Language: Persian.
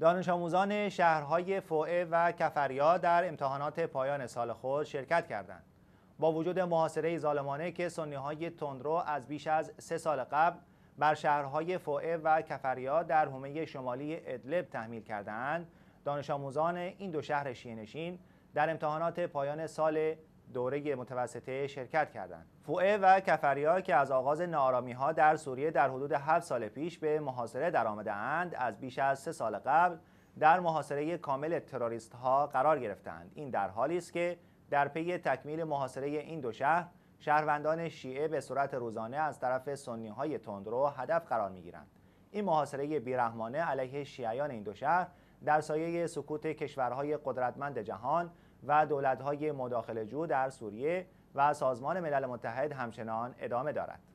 دانش آموزان شهرهای فوئه و کفریا در امتحانات پایان سال خود شرکت کردند. با وجود محاصره ظالمانه که سنی های تندرو از بیش از سه سال قبل بر شهرهای فوئه و کفریا در حومه شمالی ادلب تحمیل کردند، دانش آموزان این دو شهر شینشین در امتحانات پایان سال دوره متوسطه شرکت کردند. فوئه و کفریا که از آغاز نارامی ها در سوریه در حدود 7 سال پیش به محاصره درآمده‌اند، از بیش از سه سال قبل در محاصره کامل تروریست ها قرار گرفتند این در حالی است که در پی تکمیل محاصره این دو شهر شهروندان شیعه به صورت روزانه از طرف سنی های تندرو هدف قرار می گیرند این محاصره بیرحمانه علیه شیعیان این دو شهر در سایه سکوت کشورهای قدرتمند جهان و دولتهای جو در سوریه و سازمان ملل متحد همچنان ادامه دارد.